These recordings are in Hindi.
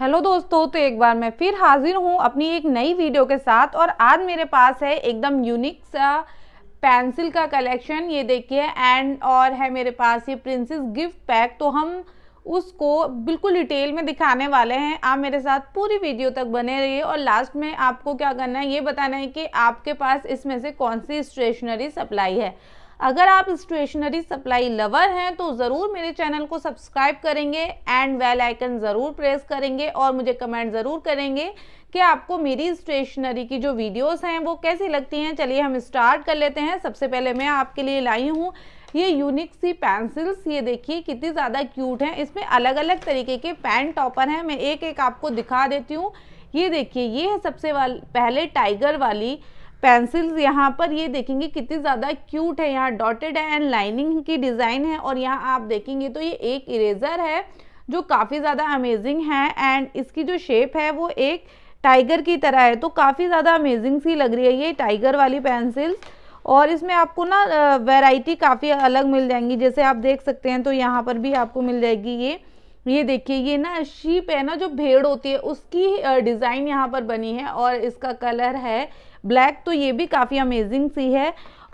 हेलो दोस्तों तो एक बार मैं फिर हाजिर हूँ अपनी एक नई वीडियो के साथ और आज मेरे पास है एकदम यूनिक सा पेंसिल का कलेक्शन ये देखिए एंड और है मेरे पास ये प्रिंसेस गिफ्ट पैक तो हम उसको बिल्कुल डिटेल में दिखाने वाले हैं आप मेरे साथ पूरी वीडियो तक बने रहिए और लास्ट में आपको क्या करना है ये बताना है कि आपके पास इसमें से कौन सी स्टेशनरी सप्लाई है अगर आप स्टेशनरी सप्लाई लवर हैं तो ज़रूर मेरे चैनल को सब्सक्राइब करेंगे एंड वेल आइकन ज़रूर प्रेस करेंगे और मुझे कमेंट ज़रूर करेंगे कि आपको मेरी स्टेशनरी की जो वीडियोस हैं वो कैसी लगती हैं चलिए हम स्टार्ट कर लेते हैं सबसे पहले मैं आपके लिए लाई हूँ ये यूनिक सी पेंसिल्स ये देखिए कितनी ज़्यादा क्यूट हैं इसमें अलग अलग तरीके के पैन टॉपर हैं मैं एक एक आपको दिखा देती हूँ ये देखिए ये है सबसे वाल पहले टाइगर वाली पेंसिल्स यहाँ पर ये देखेंगे कितनी ज़्यादा क्यूट है यहाँ डॉटेड है एंड लाइनिंग की डिज़ाइन है और यहाँ आप देखेंगे तो ये एक इरेज़र है जो काफ़ी ज़्यादा अमेजिंग है एंड इसकी जो शेप है वो एक टाइगर की तरह है तो काफ़ी ज़्यादा अमेजिंग सी लग रही है ये टाइगर वाली पेंसिल्स और इसमें आपको ना वैरायटी काफ़ी अलग मिल जाएंगी जैसे आप देख सकते हैं तो यहाँ पर भी आपको मिल जाएगी ये ये देखिए ये ना शीप है ना जो भेड़ होती है उसकी डिज़ाइन यहाँ पर बनी है और इसका कलर है ब्लैक तो ये भी काफ़ी अमेजिंग सी है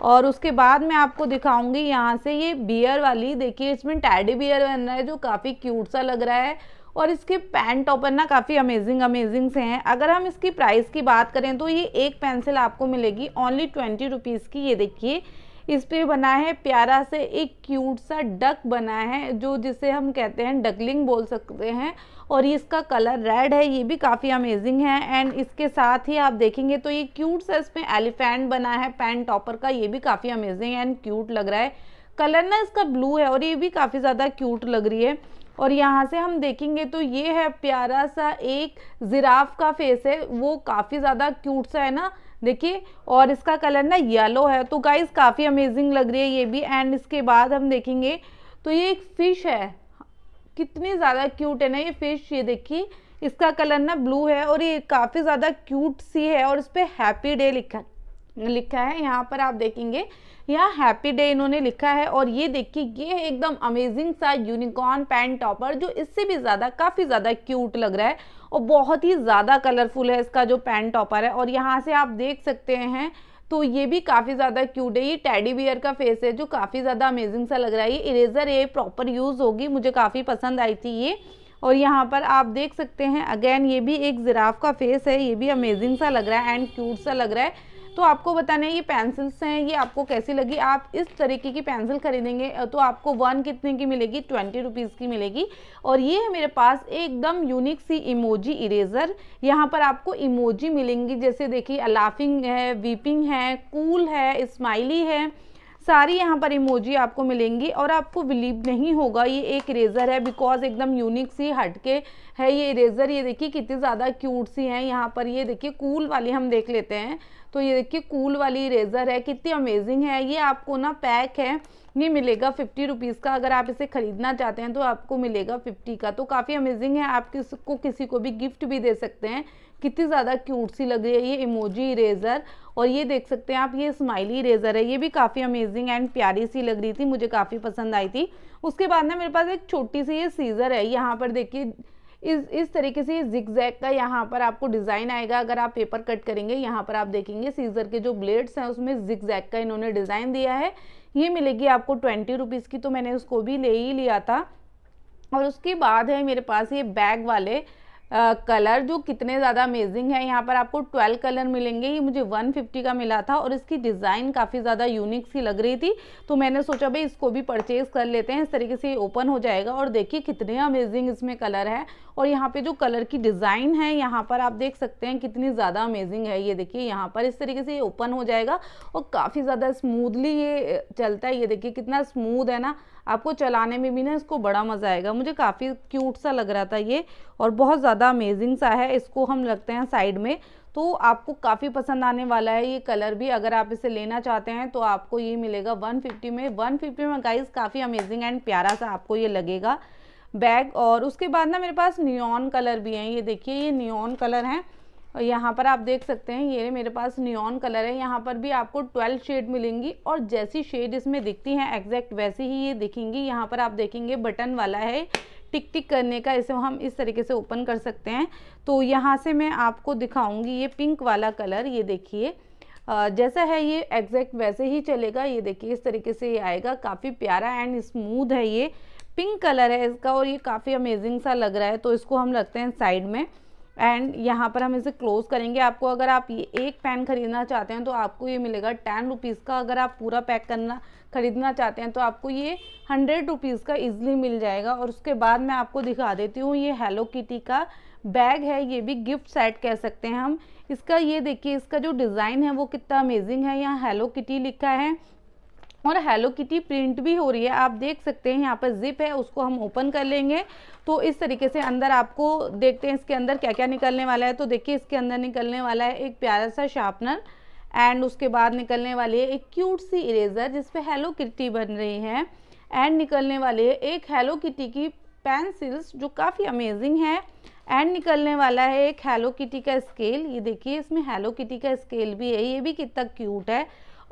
और उसके बाद मैं आपको दिखाऊंगी यहाँ से ये बियर वाली देखिए इसमें टैडी बियर बन रहा है जो काफ़ी क्यूट सा लग रहा है और इसके पैंट टॉपर ना काफ़ी अमेजिंग अमेजिंग से हैं अगर हम इसकी प्राइस की बात करें तो ये एक पेंसिल आपको मिलेगी ओनली ट्वेंटी रुपीज़ की ये देखिए इस पर बना है प्यारा से एक क्यूट सा डक बना है जो जिसे हम कहते हैं डकलिंग बोल सकते हैं और ये इसका कलर रेड है ये भी काफ़ी अमेजिंग है एंड इसके साथ ही आप देखेंगे तो ये क्यूट सा इसमें एलिफेंट बना है पैंट टॉपर का ये भी काफ़ी अमेजिंग एंड क्यूट लग रहा है कलर ना इसका ब्लू है और ये भी काफ़ी ज़्यादा क्यूट लग रही है और यहाँ से हम देखेंगे तो ये है प्यारा सा एक जिराफ का फेस है वो काफ़ी ज़्यादा क्यूट सा है ना देखिए और इसका कलर ना येलो है तो गाइस काफ़ी अमेजिंग लग रही है ये भी एंड इसके बाद हम देखेंगे तो ये एक फ़िश है कितनी ज़्यादा क्यूट है ना ये फ़िश ये देखिए इसका कलर ना ब्लू है और ये काफ़ी ज़्यादा क्यूट सी है और इस पर हैप्पी डे लिखा लिखा है यहाँ पर आप देखेंगे यहाँ हैप्पी डे इन्होंने लिखा है और ये देखिए ये एकदम अमेजिंग सा यूनिकॉर्न पैंट टॉपर जो इससे भी ज़्यादा काफ़ी ज़्यादा क्यूट लग रहा है और बहुत ही ज़्यादा कलरफुल है इसका जो पैंट टॉपर है और यहाँ से आप देख सकते हैं तो ये भी काफ़ी ज़्यादा क्यूट है ये टैडी बियर का फेस है जो काफ़ी ज़्यादा अमेजिंग सा लग रहा है ये इरेजर ये प्रॉपर यूज़ होगी मुझे काफ़ी पसंद आई थी ये और यहाँ पर आप देख सकते हैं अगेन ये भी एक ज़िराफ का फेस है ये भी अमेजिंग सा लग रहा है एंड क्यूट सा लग रहा है तो आपको बताना है ये पेंसिल्स हैं ये आपको कैसी लगी आप इस तरीके की पेंसिल खरीदेंगे तो आपको वन कितने की मिलेगी ट्वेंटी रुपीज़ की मिलेगी और ये है मेरे पास एकदम यूनिक सी इमोजी इरेज़र यहाँ पर आपको इमोजी मिलेंगी जैसे देखिए लाफिंग है वीपिंग है कूल है स्माइली है सारी यहाँ पर इमोजी आपको मिलेंगी और आपको बिलीव नहीं होगा ये एक इरेज़र है बिकॉज एकदम यूनिक सी हटके है ये इरेज़र ये देखिए कितनी ज़्यादा क्यूट सी हैं यहाँ पर ये देखिए कूल वाली हम देख लेते हैं तो ये देखिए कूल वाली इरेज़र है कितनी अमेजिंग है ये आपको ना पैक है ये मिलेगा फिफ्टी रुपीज़ का अगर आप इसे ख़रीदना चाहते हैं तो आपको मिलेगा फिफ्टी का तो काफ़ी अमेजिंग है आप किसको किसी को भी गिफ्ट भी दे सकते हैं कितनी ज़्यादा क्यूट सी लग रही है ये इमोजी इरेज़र और ये देख सकते हैं आप ये स्माइली इरेज़र है ये भी काफ़ी अमेजिंग एंड प्यारी सी लग रही थी मुझे काफ़ी पसंद आई थी उसके बाद ना मेरे पास एक छोटी सी ये सीज़र है यहाँ पर देखिए इस इस तरीके से जिक्जैक का यहाँ पर आपको डिज़ाइन आएगा अगर आप पेपर कट करेंगे यहाँ पर आप देखेंगे सीजर के जो ब्लेड्स हैं उसमें जिक्जैक का इन्होंने डिज़ाइन दिया है ये मिलेगी आपको ट्वेंटी रुपीज़ की तो मैंने उसको भी ले ही लिया था और उसके बाद है मेरे पास ये बैग वाले कलर जो कितने ज़्यादा अमेजिंग है यहाँ पर आपको ट्वेल्व कलर मिलेंगे ये मुझे वन फिफ्टी का मिला था और इसकी डिज़ाइन काफ़ी ज़्यादा यूनिक सी लग रही थी तो मैंने सोचा भाई इसको भी परचेज़ कर लेते हैं इस तरीके से ओपन हो जाएगा और देखिए कितने अमेजिंग इसमें कलर है और यहाँ पे जो कलर की डिज़ाइन है यहाँ पर आप देख सकते हैं कितनी ज़्यादा अमेजिंग है ये देखिए यहाँ पर इस तरीके से ये ओपन हो जाएगा और काफ़ी ज़्यादा स्मूदली ये चलता है ये देखिए कितना स्मूद है ना आपको चलाने में भी ना इसको बड़ा मज़ा आएगा मुझे काफ़ी क्यूट सा लग रहा था ये और बहुत ज़्यादा अमेजिंग सा है इसको हम रखते हैं साइड में तो आपको काफ़ी पसंद आने वाला है ये कलर भी अगर आप इसे लेना चाहते हैं तो आपको ये मिलेगा 150 में 150 में गाइस काफ़ी अमेजिंग एंड प्यारा सा आपको ये लगेगा बैग और उसके बाद ना मेरे पास न्योन कलर भी हैं ये देखिए ये न्योन कलर हैं और यहाँ पर आप देख सकते हैं ये मेरे पास न्योन कलर है यहाँ पर भी आपको ट्वेल्व शेड मिलेंगी और जैसी शेड इसमें दिखती हैं एग्जैक्ट वैसी ही ये दिखेंगी यहाँ पर आप देखेंगे बटन वाला है टिक टिक करने का इसे हम इस तरीके से ओपन कर सकते हैं तो यहाँ से मैं आपको दिखाऊंगी ये पिंक वाला कलर ये देखिए जैसा है ये एग्जैक्ट वैसे ही चलेगा ये देखिए इस तरीके से ये आएगा काफ़ी प्यारा एंड स्मूथ है ये पिंक कलर है इसका और ये काफ़ी अमेजिंग सा लग रहा है तो इसको हम रखते हैं साइड में एंड यहाँ पर हम इसे क्लोज़ करेंगे आपको अगर आप ये एक पेन ख़रीदना चाहते हैं तो आपको ये मिलेगा टेन रुपीज़ का अगर आप पूरा पैक करना ख़रीदना चाहते हैं तो आपको ये हंड्रेड रुपीज़ का इजीली मिल जाएगा और उसके बाद मैं आपको दिखा देती हूँ ये हेलो किटी का बैग है ये भी गिफ्ट सेट कह सकते हैं हम इसका ये देखिए इसका जो डिज़ाइन है वो कितना अमेजिंग है यहाँ हेलो किटी लिखा है और हेलो किटी प्रिंट भी हो रही है आप देख सकते हैं यहाँ पर जिप है उसको हम ओपन कर लेंगे तो इस तरीके से अंदर आपको देखते हैं इसके अंदर क्या क्या निकलने वाला है तो देखिए इसके अंदर निकलने वाला है एक प्यारा सा शार्पनर एंड उसके बाद निकलने वाली है एक क्यूट सी इरेजर जिसपे हेलो किटी बन रही है एंड निकलने वाली है एक हेलो किटी की पेंसिल्स जो काफ़ी अमेजिंग है एंड निकलने वाला है एक हेलो किटी का स्केल ये देखिए इसमें हेलो किटी का स्केल भी है ये भी कितना क्यूट है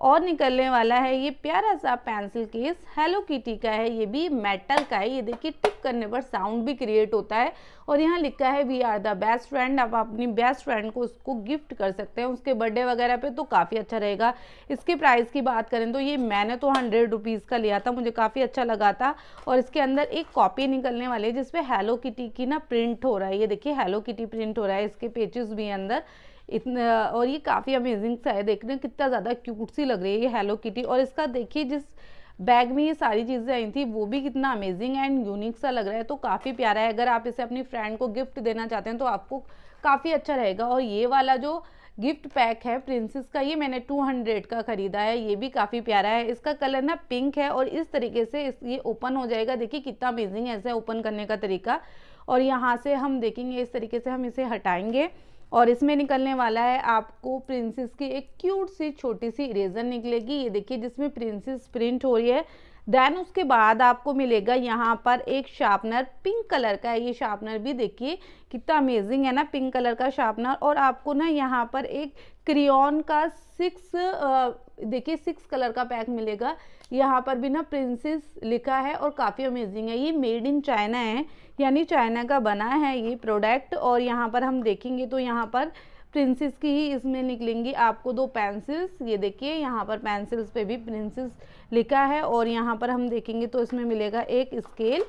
और निकलने वाला है ये प्यारा सा पेंसिल केस हेलो किटी का है ये भी मेटल का है ये देखिए टिप करने पर साउंड भी क्रिएट होता है और यहाँ लिखा है we are the best friend आप अपनी बेस्ट फ्रेंड को उसको गिफ्ट कर सकते हैं उसके बर्थडे वगैरह पे तो काफ़ी अच्छा रहेगा इसके प्राइस की बात करें तो ये मैंने तो हंड्रेड रुपीज़ का लिया था मुझे काफ़ी अच्छा लगा था और इसके अंदर एक कॉपी निकलने वाली है जिसपे हेलो किटी की ना प्रिंट हो रहा है ये देखिए हेलो किटी प्रिंट हो रहा है इसके पेजेस भी अंदर इतना और ये काफ़ी अमेजिंग सा है देखने कितना ज़्यादा क्यूट सी लग रही है ये हेलो किटी और इसका देखिए जिस बैग में ये सारी चीज़ें आई थी वो भी कितना अमेजिंग एंड यूनिक सा लग रहा है तो काफ़ी प्यारा है अगर आप इसे अपनी फ्रेंड को गिफ्ट देना चाहते हैं तो आपको काफ़ी अच्छा रहेगा और ये वाला जो गिफ्ट पैक है प्रिंसेस का ये मैंने 200 का ख़रीदा है ये भी काफ़ी प्यारा है इसका कलर ना पिंक है और इस तरीके से इस ये ओपन हो जाएगा देखिए कितना अमेजिंग है ऐसे ओपन करने का तरीका और यहाँ से हम देखेंगे इस तरीके से हम इसे हटाएंगे और इसमें निकलने वाला है आपको प्रिंसेस की एक क्यूट सी छोटी सी इरेजर निकलेगी ये देखिए जिसमें प्रिंसेस प्रिंट हो रही है देन उसके बाद आपको मिलेगा यहाँ पर एक शार्पनर पिंक कलर का है ये शार्पनर भी देखिए कितना अमेजिंग है ना पिंक कलर का शार्पनर और आपको ना यहाँ पर एक क्रियोन का सिक्स देखिए सिक्स कलर का पैक मिलेगा यहाँ पर भी ना प्रिंसेस लिखा है और काफ़ी अमेजिंग है ये मेड इन चाइना है यानी चाइना का बना है ये प्रोडक्ट और यहाँ पर हम देखेंगे तो यहाँ पर प्रिंसेस की ही इसमें निकलेंगी आपको दो पेंसिल्स ये देखिए यहाँ पर पेंसिल्स पे भी प्रिंसेस लिखा है और यहाँ पर हम देखेंगे तो इसमें मिलेगा एक स्केल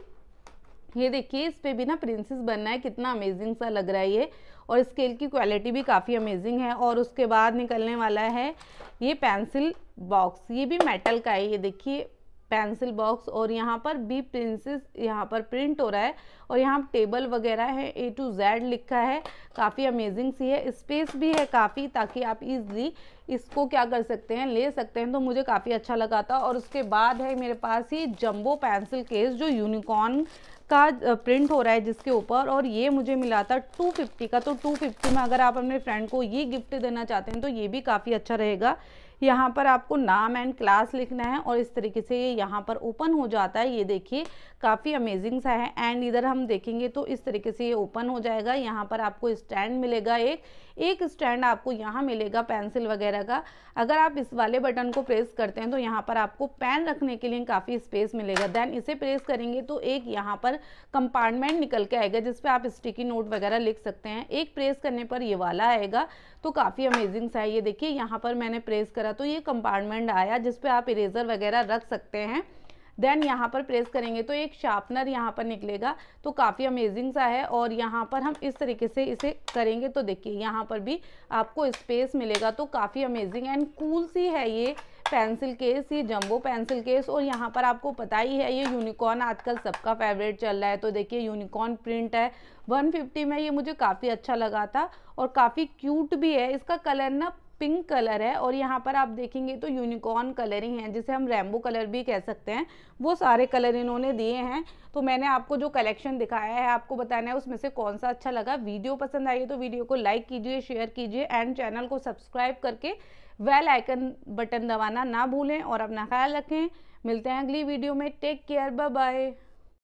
ये देखिए इस पर भी ना प्रिंसेस बनना है कितना अमेजिंग सा लग रहा है ये और स्केल की क्वालिटी भी काफ़ी अमेजिंग है और उसके बाद निकलने वाला है ये पेंसिल बॉक्स ये भी मेटल का है ये देखिए पेंसिल बॉक्स और यहाँ पर बी प्रिंसेस यहाँ पर प्रिंट हो रहा है और यहाँ टेबल वगैरह है ए टू जेड लिखा है काफ़ी अमेजिंग सी है स्पेस भी है काफ़ी ताकि आप इजली इसको क्या कर सकते हैं ले सकते हैं तो मुझे काफ़ी अच्छा लगा था और उसके बाद है मेरे पास ये जम्बो पेंसिल केस जो यूनिकॉर्न का प्रिंट हो रहा है जिसके ऊपर और ये मुझे मिला था 250 का तो 250 में अगर आप अपने फ्रेंड को ये गिफ्ट देना चाहते हैं तो ये भी काफ़ी अच्छा रहेगा यहाँ पर आपको नाम एंड क्लास लिखना है और इस तरीके से ये यहाँ पर ओपन हो जाता है ये देखिए काफ़ी अमेजिंग सा है एंड इधर हम देखेंगे तो इस तरीके से ये ओपन हो जाएगा यहाँ पर आपको स्टैंड मिलेगा एक एक स्टैंड आपको यहाँ मिलेगा पेंसिल वगैरह का अगर आप इस वाले बटन को प्रेस करते हैं तो यहाँ पर आपको पेन रखने के लिए काफ़ी स्पेस मिलेगा देन इसे प्रेस करेंगे तो एक यहाँ पर कंपार्टमेंट निकल के आएगा जिसपे आप स्टिकी नोट वगैरह लिख सकते हैं एक प्रेस करने पर ये वाला आएगा तो काफ़ी अमेजिंग सा है ये देखिए यहाँ पर मैंने प्रेस करा तरह तो ये कंपार्टमेंट आया जिस पे आप इरेज़र वगैरह रख सकते हैं देन यहाँ पर प्रेस करेंगे तो एक शार्पनर यहाँ पर निकलेगा तो काफ़ी अमेजिंग सा है और यहाँ पर हम इस तरीके से इसे करेंगे तो देखिए यहाँ पर भी आपको स्पेस मिलेगा तो काफ़ी अमेजिंग एंड कूल सी है ये पेंसिल केस ये जंबो पेंसिल केस और यहाँ पर आपको पता ही है ये यूनिकॉर्न आजकल सबका फेवरेट चल रहा है तो देखिए यूनिकॉर्न प्रिंट है 150 में ये मुझे काफ़ी अच्छा लगा था और काफ़ी क्यूट भी है इसका कलर ना पिंक कलर है और यहाँ पर आप देखेंगे तो यूनिकॉर्न कलर ही हैं जिसे हम रेमबो कलर भी कह सकते हैं वो सारे कलर इन्होंने दिए हैं तो मैंने आपको जो कलेक्शन दिखाया है आपको बताना है उसमें से कौन सा अच्छा लगा वीडियो पसंद आई है तो वीडियो को लाइक कीजिए शेयर कीजिए एंड चैनल को सब्सक्राइब करके वेल आइकन बटन दबाना ना भूलें और अपना ख्याल रखें मिलते हैं अगली वीडियो में टेक केयर बाय बाय